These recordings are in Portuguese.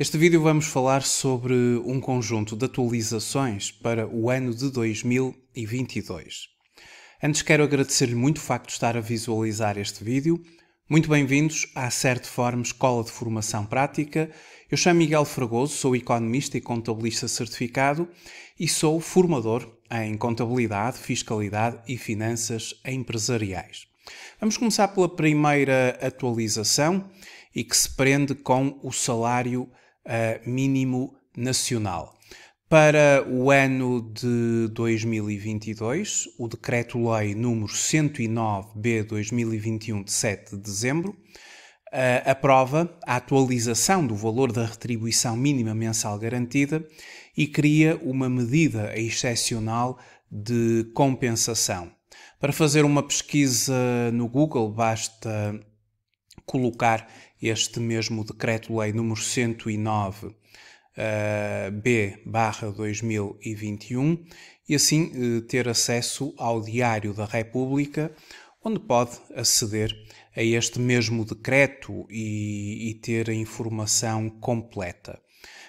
Este vídeo vamos falar sobre um conjunto de atualizações para o ano de 2022. Antes quero agradecer-lhe muito o facto de estar a visualizar este vídeo. Muito bem-vindos à Forma Escola de Formação Prática. Eu chamo Miguel Fragoso, sou economista e contabilista certificado e sou formador em contabilidade, fiscalidade e finanças empresariais. Vamos começar pela primeira atualização e que se prende com o salário uh, mínimo nacional. Para o ano de 2022, o Decreto-Lei número 109-B 2021, de 7 de dezembro, uh, aprova a atualização do valor da retribuição mínima mensal garantida e cria uma medida excepcional de compensação. Para fazer uma pesquisa no Google, basta colocar este mesmo Decreto-Lei número 109. Uh, eh, B barra 2021 e assim uh, ter acesso ao Diário da República, onde pode aceder a este mesmo decreto e, e ter a informação completa.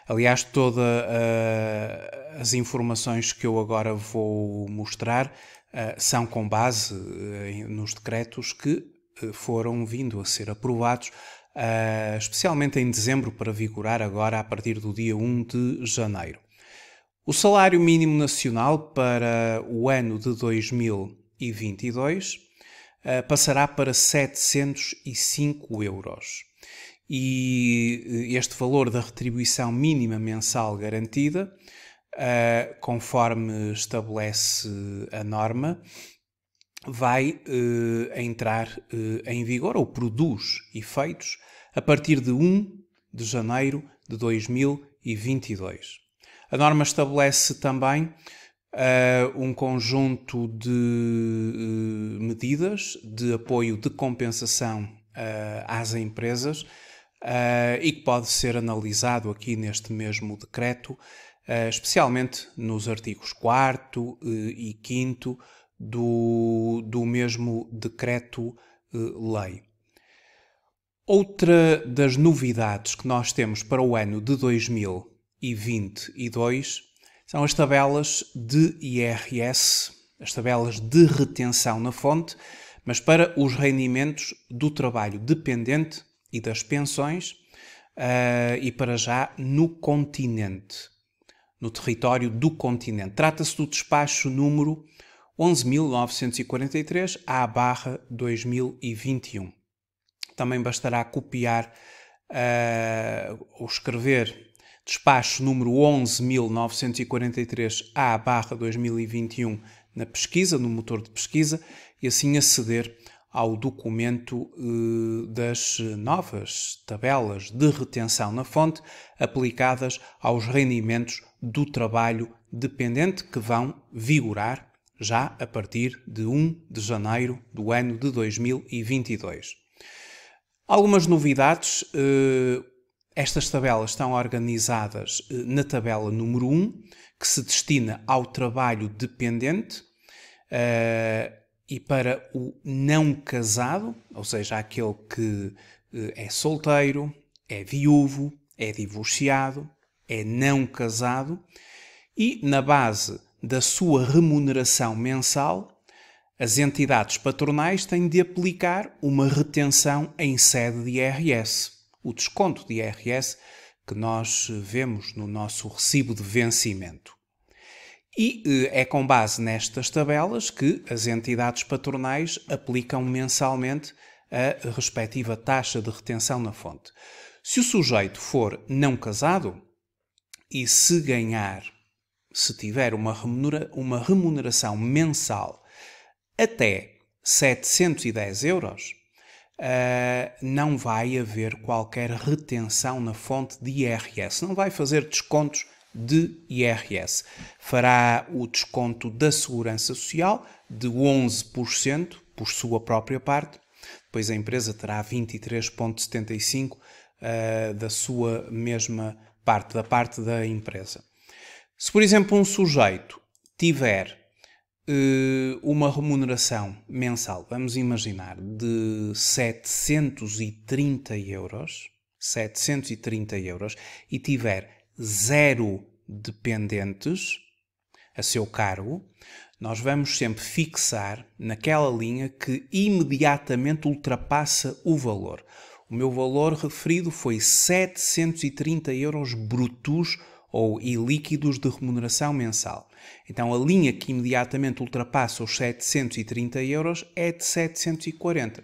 Aliás, todas uh, eh, as informações que eu agora vou mostrar são com base nos decretos que foram vindo a ser aprovados uh, especialmente em dezembro, para vigorar agora a partir do dia 1 de janeiro. O salário mínimo nacional para o ano de 2022 uh, eh, passará para 705 euros. E eh, este valor da retribuição mínima mensal garantida, uh, conforme estabelece a norma, vai uh, entrar uh, em vigor ou produz efeitos a partir de 1 de janeiro de 2022. A norma estabelece também uh, um conjunto de uh, medidas de apoio de compensação uh, às empresas e que pode ser analisado aqui neste mesmo decreto, especialmente nos artigos 4 e 5 do, do mesmo decreto-lei. Outra das novidades que nós temos para o ano de 2022 são as tabelas de IRS, as tabelas de retenção na fonte, mas para os rendimentos do trabalho dependente e das pensões, uh, e para já no continente, no território do continente. Trata-se do despacho número 11.943 à barra 2021 também bastará copiar uh, ah, ou escrever despacho número 11.943-A-2021 na pesquisa, no motor de pesquisa, e assim aceder ao documento uh, das novas tabelas de retenção na fonte aplicadas aos rendimentos do trabalho dependente que vão vigorar já a partir de 1 de janeiro do ano de 2022. Algumas novidades. Eh, estas tabelas estão organizadas eh, na tabela número 1, que se destina ao trabalho dependente eh, e para o não casado, ou seja, aquele que é solteiro, é viúvo, é divorciado, é não casado, e na base da sua remuneração mensal as entidades patronais têm de aplicar uma retenção em sede de IRS. O desconto de IRS que nós vemos no nosso recibo de vencimento. E eh, é com base nestas tabelas que as entidades patronais aplicam mensalmente a respectiva taxa de retenção na fonte. Se o sujeito for não casado e se ganhar, se tiver uma, uma remuneração mensal até 710 euros, uh, não vai haver qualquer retenção na fonte de IRS, não vai fazer descontos de IRS. Fará o desconto da Segurança Social de 11% por sua própria parte, depois a empresa terá 23,75% uh, ah, da sua mesma parte, da parte da empresa. Se, por exemplo, um sujeito tiver eh, uma remuneração mensal, vamos imaginar, de 730 euros, 730 euros, e tiver zero dependentes a seu cargo, nós vamos sempre fixar naquela linha que imediatamente ultrapassa o valor. O meu valor referido foi 730 euros brutos ou ilíquidos de remuneração mensal. Então a linha que imediatamente ultrapassa os 730 euros é de 740.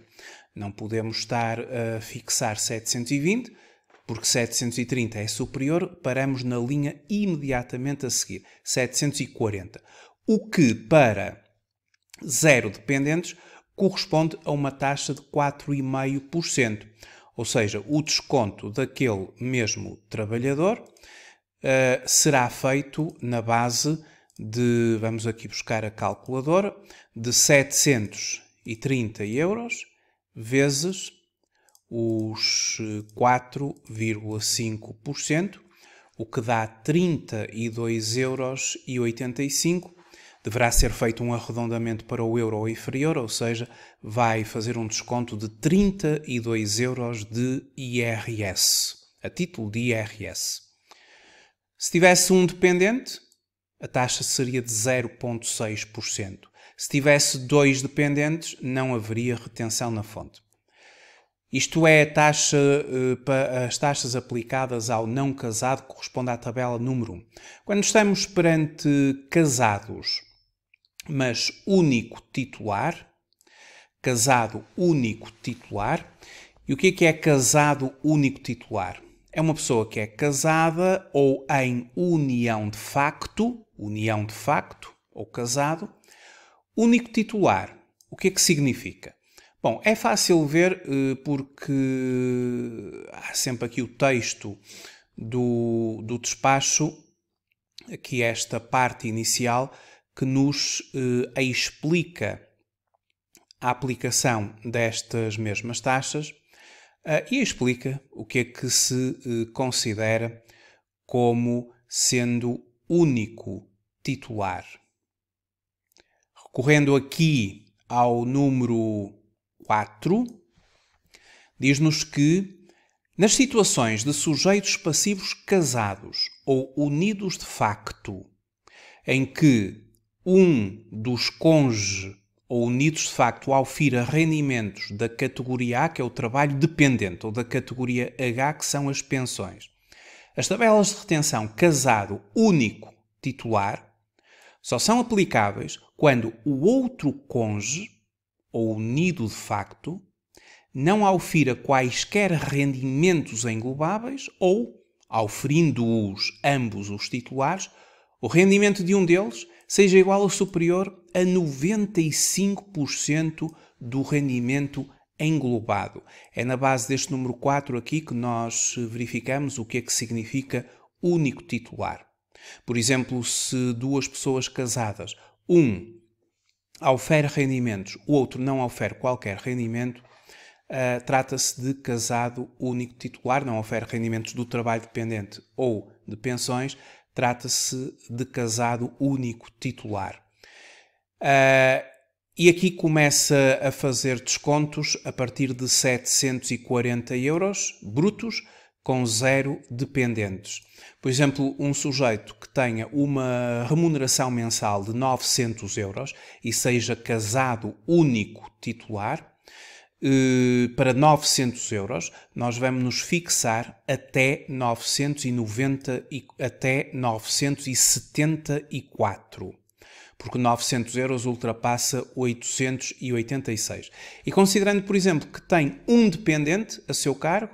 Não podemos estar a fixar 720, porque 730 é superior, paramos na linha imediatamente a seguir, 740. O que para zero dependentes corresponde a uma taxa de 4,5%. Ou seja, o desconto daquele mesmo trabalhador uh, será feito na base de, vamos aqui buscar a calculadora, de 730 euros vezes os 4,5%, eh, o que dá 32,85 euros. Deverá ser feito um arredondamento para o euro inferior, ou seja, vai fazer um desconto de 32 euros de IRS, a título de IRS. Se tivesse um dependente, a taxa seria de 0,6%. Se tivesse dois dependentes, não haveria retenção na fonte. Isto é, a taxa, eh, as taxas aplicadas ao não casado corresponde à tabela número 1. Quando estamos perante casados, mas único titular, casado único titular, e o que é, que é casado único titular? É uma pessoa que é casada ou em união de facto união de facto ou casado. Único titular, o que é que significa? Bom, é fácil ver eh, porque há sempre aqui o texto do, do despacho, aqui é esta parte inicial, que nos eh, explica a aplicação destas mesmas taxas eh, e explica o que é que se eh, considera como sendo único titular. Recorrendo aqui ao número 4, diz-nos que nas situações de sujeitos passivos casados ou unidos de facto, em que um dos cônjuges ou unidos de facto alfira rendimentos da categoria A, que é o trabalho dependente, ou da categoria H, que são as pensões, as tabelas de retenção casado único titular só são aplicáveis quando o outro cônjuge, ou unido de facto, não aufira quaisquer rendimentos englobáveis ou, auferindo-os ambos os titulares, o rendimento de um deles seja igual ou superior a 95% do rendimento englobado. É na base deste número 4 aqui que nós verificamos o que é que significa único titular. Por exemplo, se duas pessoas casadas, um ofere rendimentos, o outro não ofere qualquer rendimento, uh, trata-se de casado único titular, não ofere rendimentos do trabalho dependente ou de pensões, trata-se de casado único titular. Uh, e aqui começa a fazer descontos a partir de 740 euros brutos, com zero dependentes. Por exemplo, um sujeito que tenha uma remuneração mensal de 900 euros e seja casado único titular, eh, para 900 euros, nós vamos nos fixar até 990 até 974 porque 900 euros ultrapassa 886. E considerando, por exemplo, que tem um dependente a seu cargo,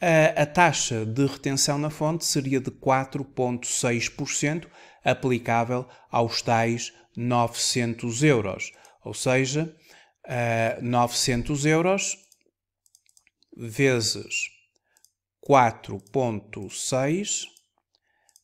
a, a taxa de retenção na fonte seria de 4,6%, aplicável aos tais 900 euros. Ou seja, uh, 900 euros vezes 4,6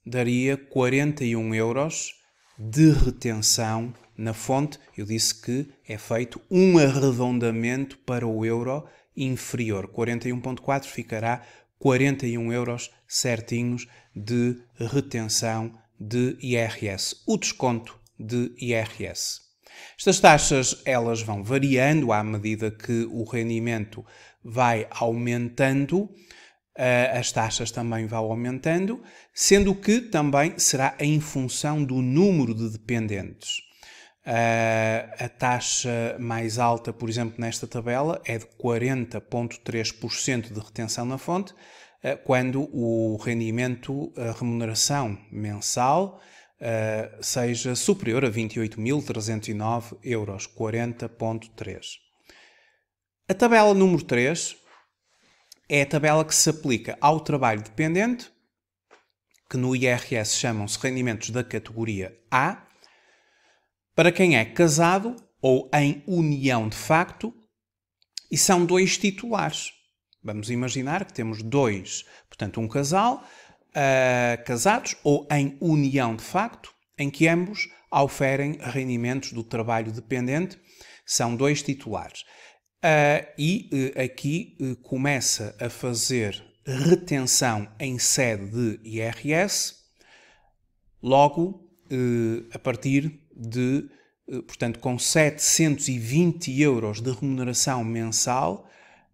daria 41 euros de retenção na fonte, eu disse que é feito um arredondamento para o euro inferior. 41.4 ficará 41 euros certinhos de retenção de IRS, o desconto de IRS. Estas taxas elas vão variando à medida que o rendimento vai aumentando as taxas também vão aumentando, sendo que também será em função do número de dependentes. a taxa mais alta, por exemplo, nesta tabela é de 40,3% de retenção na fonte, quando o rendimento, a remuneração mensal, seja superior a 28.309 euros, 40,3%. A tabela número 3 é a tabela que se aplica ao trabalho dependente, que no IRS chamam-se rendimentos da categoria A, para quem é casado ou em união de facto e são dois titulares. Vamos imaginar que temos dois, portanto, um casal uh, casados ou em união de facto, em que ambos oferem rendimentos do trabalho dependente, são dois titulares. Uh, e uh, aqui uh, começa a fazer retenção em sede de IRS, logo eh, a partir de, portanto, com 720 euros de remuneração mensal,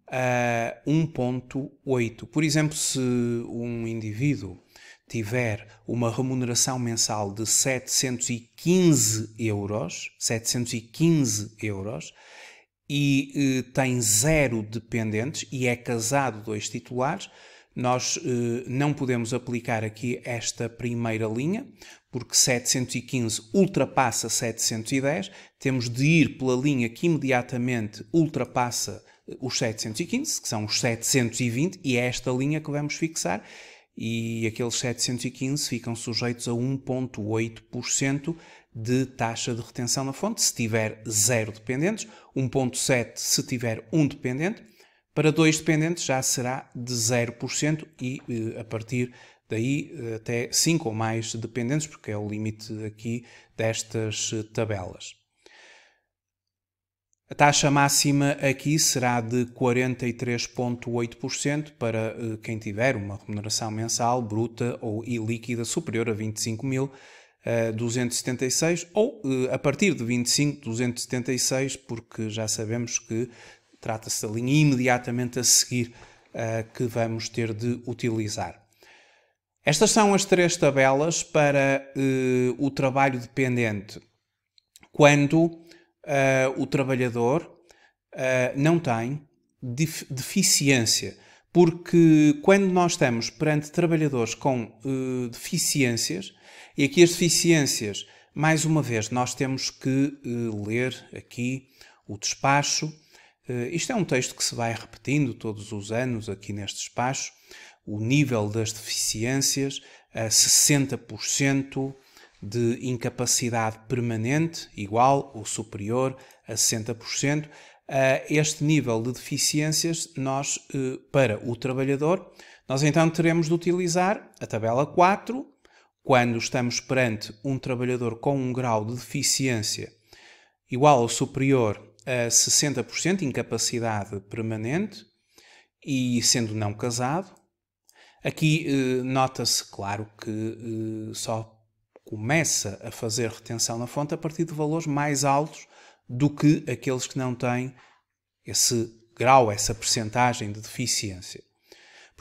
a ah, 1,8. Por exemplo, se um indivíduo tiver uma remuneração mensal de 715 euros, 715 euros, e eh, tem zero dependentes e é casado dois titulares, nós eh, não podemos aplicar aqui esta primeira linha, porque 715 ultrapassa 710, temos de ir pela linha que imediatamente ultrapassa eh, os 715, que são os 720, e é esta linha que vamos fixar, e aqueles 715 ficam sujeitos a 1,8% de taxa de retenção na fonte, se tiver zero dependentes, 1.7 se tiver um dependente, para dois dependentes já será de 0% e eh, a partir daí eh, até 5 ou mais dependentes, porque é o limite aqui destas eh, tabelas. A taxa máxima aqui será de 43,8% para quem tiver uma remuneração mensal bruta ou ilíquida superior a 25 mil 276 eh, ou uh, a partir de 25 276 porque já sabemos que trata-se da linha imediatamente a seguir uh, que vamos ter de utilizar. Estas são as três tabelas para uh, o trabalho dependente. Quando uh, o trabalhador uh, não tem deficiência, porque quando nós estamos perante trabalhadores com deficiências, e aqui as deficiências. Mais uma vez, nós temos que uh, ler aqui o despacho. Uh, isto é um texto que se vai repetindo todos os anos aqui neste despacho. O nível das deficiências a 60% de incapacidade permanente, igual ou superior a 60%. A este nível de deficiências, nós, eh, para o trabalhador, nós então teremos de utilizar a tabela 4 quando estamos perante um trabalhador com um grau de deficiência igual ou superior a 60% incapacidade permanente e sendo não casado. Aqui eh, nota-se, claro, que eh, só começa a fazer retenção na fonte a partir de valores mais altos do que aqueles que não têm esse grau, essa percentagem de deficiência.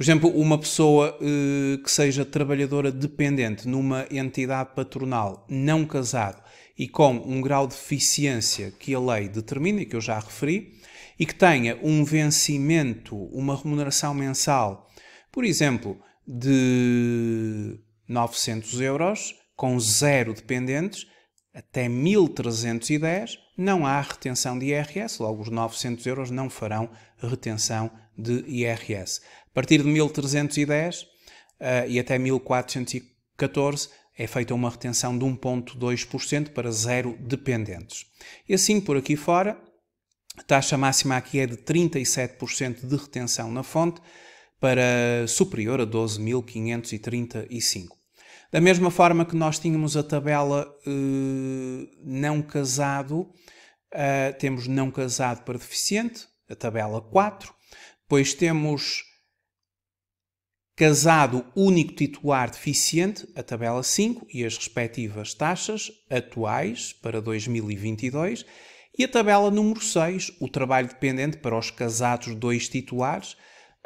Por exemplo, uma pessoa eh, que seja trabalhadora dependente numa entidade patronal não casado e com um grau de eficiência que a lei determina, que eu já referi, e que tenha um vencimento, uma remuneração mensal, por exemplo, de 900 euros, com zero dependentes, até 1310, não há retenção de IRS, logo os 900 euros não farão retenção de IRS. A partir de 1310 uh, eh, e até 1414 é feita uma retenção de 1,2% para zero dependentes. E assim por aqui fora, a taxa máxima aqui é de 37% de retenção na fonte para superior a 12.535. Da mesma forma que nós tínhamos a tabela eh, não casado, eh, temos não casado para deficiente, a tabela 4, depois temos casado único titular deficiente, a tabela 5, e as respectivas taxas atuais para 2022, e a tabela número 6, o trabalho dependente para os casados dois titulares,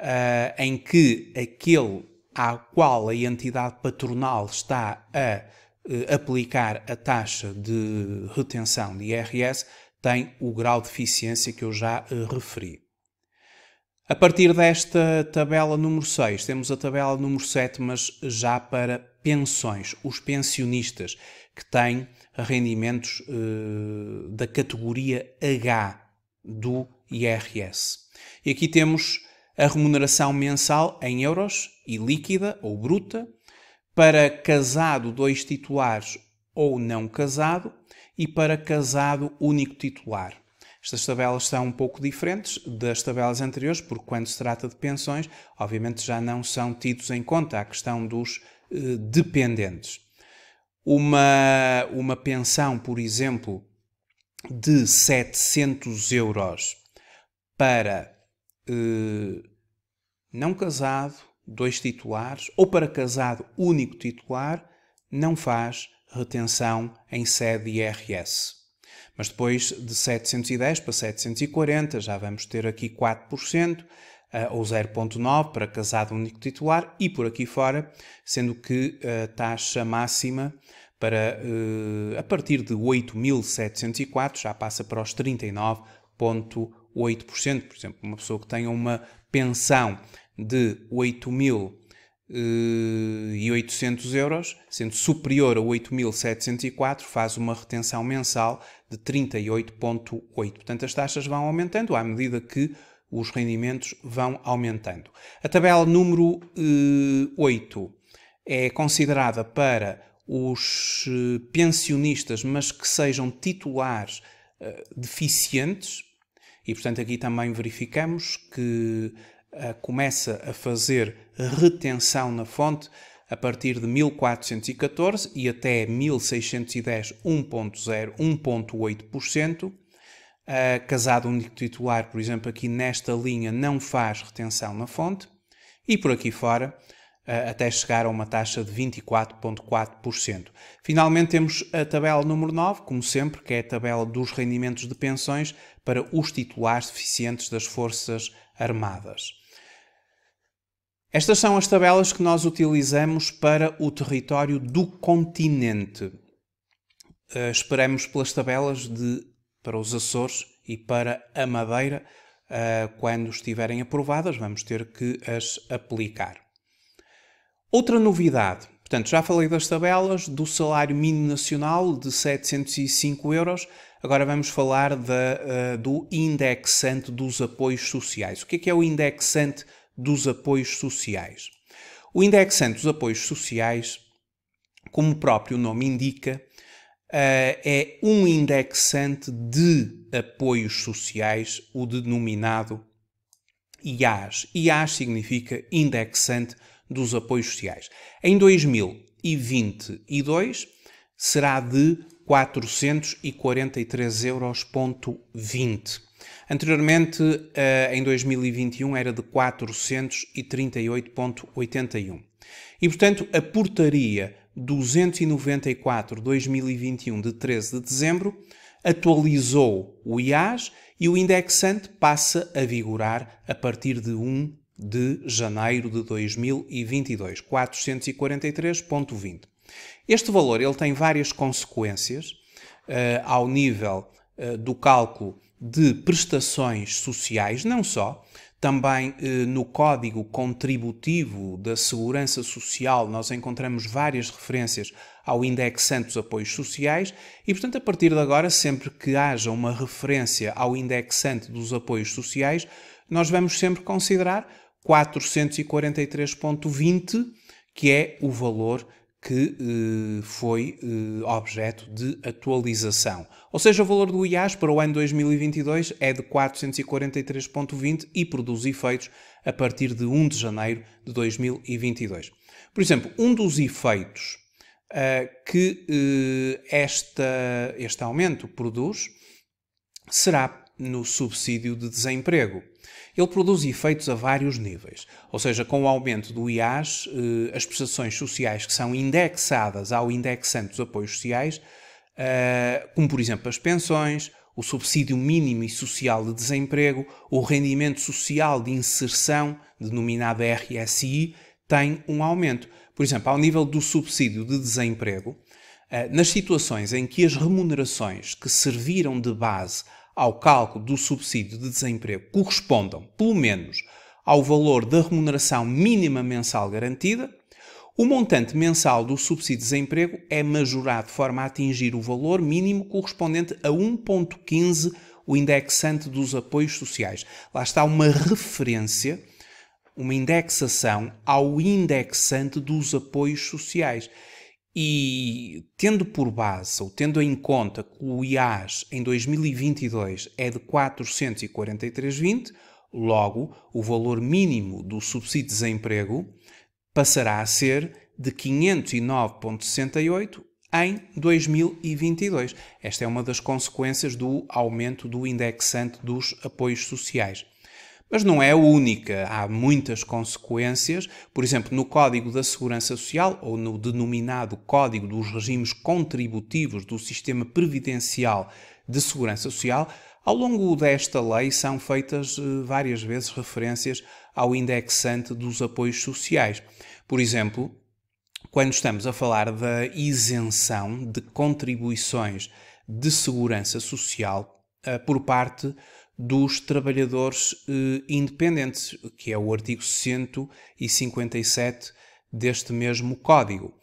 uh, em que aquele à qual a entidade patronal está a eh, aplicar a taxa de retenção de IRS tem o grau de eficiência que eu já eh, referi. A partir desta tabela número 6, temos a tabela número 7, mas já para pensões, os pensionistas que têm rendimentos eh, da categoria H do IRS. E aqui temos a remuneração mensal em euros e líquida ou bruta para casado dois titulares ou não casado e para casado único titular. Estas tabelas são um pouco diferentes das tabelas anteriores, porque quando se trata de pensões, obviamente já não são tidos em conta a questão dos eh, dependentes. Uma, uma pensão, por exemplo, de 700 euros para eh, não casado, dois titulares, ou para casado, único titular, não faz retenção em sede IRS. Mas depois de 710 para 740, já vamos ter aqui 4%, eh, ou 0,9% para casado único titular e por aqui fora, sendo que a eh, taxa máxima para a partir de 8.704 já passa para os 39,1%. 8%, por exemplo, uma pessoa que tenha uma pensão de 8.800 eh, euros, sendo superior a 8.704, faz uma retenção mensal de 38,8. Portanto, as taxas vão aumentando à medida que os rendimentos vão aumentando. A tabela número 8 eh, é considerada para os eh, pensionistas, mas que sejam titulares deficientes, e, portanto, aqui também verificamos que uh, começa a fazer retenção na fonte a partir de 1414 e até 1610, 1.0, 1.8%. Uh, casado único titular, por exemplo, aqui nesta linha não faz retenção na fonte. E por aqui fora, eh, até chegar a uma taxa de 24,4%. Finalmente temos a tabela número 9, como sempre, que é a tabela dos rendimentos de pensões para os titulares deficientes das Forças Armadas. Estas são as tabelas que nós utilizamos para o território do continente. Uh, esperamos pelas tabelas de, para os Açores e para a Madeira. Uh, quando estiverem aprovadas, vamos ter que as aplicar. Outra novidade, portanto, já falei das tabelas, do salário mínimo nacional de 705 euros, agora vamos falar da, uh, do indexante dos apoios sociais. O que é, que é o indexante dos apoios sociais? O indexante dos apoios sociais, como o próprio nome indica, Uh, é um indexante de apoios sociais, o denominado IAS. IAS significa indexante dos apoios sociais. Em 2022 será de 443,20 euros. Anteriormente, eh, em 2021, era de 438,81. E, portanto, a portaria 294-2021, de 13 de dezembro, atualizou o IAS e o indexante passa a vigorar a partir de 1 de janeiro de 2022, 443.20. Este valor ele tem várias consequências uh, ao nível uh, do cálculo de prestações sociais, não só, também eh, no Código Contributivo da Segurança Social nós encontramos várias referências ao indexante dos apoios sociais e, portanto, a partir de agora, sempre que haja uma referência ao indexante dos apoios sociais, nós vamos sempre considerar 443,20, que é o valor que eh, foi eh, objeto de atualização. Ou seja, o valor do IAS para o ano 2022 é de 443,20 e produz efeitos a partir de 1 de janeiro de 2022. Por exemplo, um dos efeitos uh, que uh, esta, este aumento produz será no subsídio de desemprego. Ele produz efeitos a vários níveis, ou seja, com o aumento do IAS, eh, as prestações sociais que são indexadas ao indexante dos apoios sociais, eh, como por exemplo as pensões, o subsídio mínimo e social de desemprego, o rendimento social de inserção, denominado RSI, tem um aumento. Por exemplo, ao nível do subsídio de desemprego, eh, nas situações em que as remunerações que serviram de base ao cálculo do subsídio de desemprego correspondam, pelo menos, ao valor da remuneração mínima mensal garantida, o montante mensal do subsídio de desemprego é majorado de forma a atingir o valor mínimo correspondente a 1,15 o indexante dos apoios sociais. Lá está uma referência, uma indexação ao indexante dos apoios sociais. E tendo por base, ou tendo em conta que o IAS em 2022 é de 443,20, logo o valor mínimo do subsídio de desemprego passará a ser de 509,68 em 2022. Esta é uma das consequências do aumento do indexante dos apoios sociais. Mas não é a única, há muitas consequências. Por exemplo, no Código da Segurança Social, ou no denominado Código dos Regimes Contributivos do Sistema Previdencial de Segurança Social, ao longo desta lei são feitas eh, várias vezes referências ao indexante dos apoios sociais. Por exemplo, quando estamos a falar da isenção de contribuições de segurança social eh, por parte dos trabalhadores eh, independentes, que é o artigo 157 deste mesmo Código.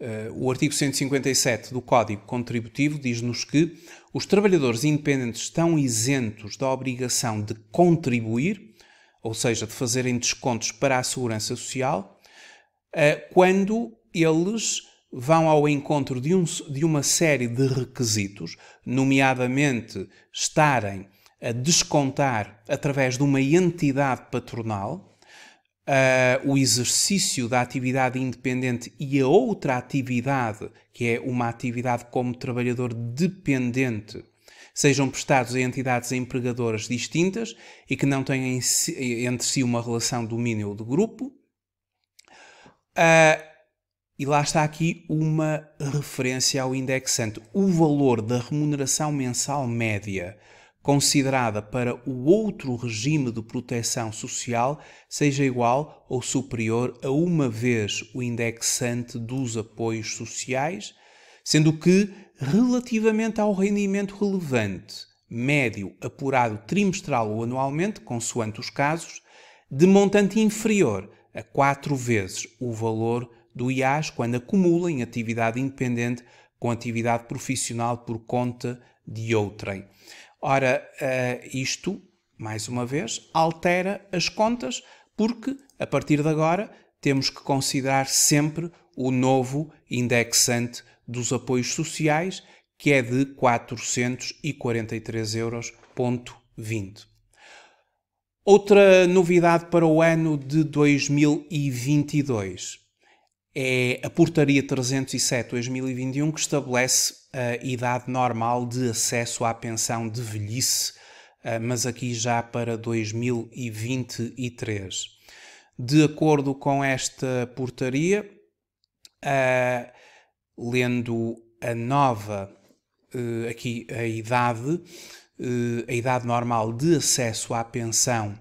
Uh, o artigo 157 do Código Contributivo diz-nos que os trabalhadores independentes estão isentos da obrigação de contribuir, ou seja, de fazerem descontos para a segurança social, uh, quando eles vão ao encontro de, um, de uma série de requisitos, nomeadamente estarem a descontar, através de uma entidade patronal, uh, o exercício da atividade independente e a outra atividade, que é uma atividade como trabalhador dependente, sejam prestados a entidades empregadoras distintas e que não tenham entre si uma relação de domínio ou de grupo. Uh, e lá está aqui uma referência ao indexante. O valor da remuneração mensal média considerada para o outro regime de proteção social seja igual ou superior a uma vez o indexante dos apoios sociais, sendo que, relativamente ao rendimento relevante, médio, apurado trimestral ou anualmente, consoante os casos, de montante inferior a quatro vezes o valor do IAS quando acumula em atividade independente com atividade profissional por conta de outrem. Ora, eh, isto, mais uma vez, altera as contas, porque a partir de agora temos que considerar sempre o novo indexante dos apoios sociais, que é de 443,20 euros. Outra novidade para o ano de 2022 é a Portaria 307-2021 que estabelece a idade normal de acesso à pensão de velhice, eh, mas aqui já para 2023. De acordo com esta portaria, eh, lendo a nova, eh, aqui a idade, a idade normal de acesso à pensão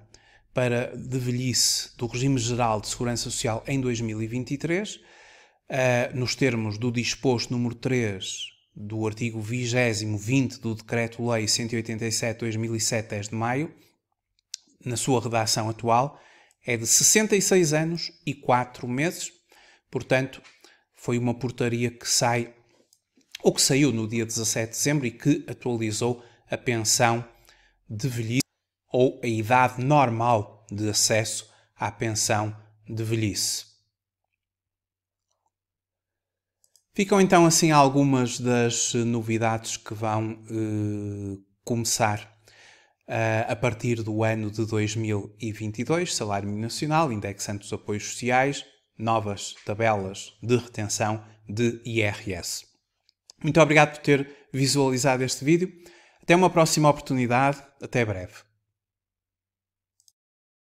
para de velhice do regime geral de segurança social em 2023, eh, nos termos do disposto número 3 do artigo 20, 20 do Decreto-Lei 187-2007, 10 de maio, na sua redação atual, é de 66 anos e 4 meses. Portanto, foi uma portaria que sai, ou que saiu no dia 17 de dezembro e que atualizou a pensão de velhice ou a idade normal de acesso à pensão de velhice. Ficam então assim algumas das novidades que vão eh, começar eh, a partir do ano de 2022, salário nacional, indexando os apoios sociais, novas tabelas de retenção de IRS. Muito obrigado por ter visualizado este vídeo. Até uma próxima oportunidade. Até breve.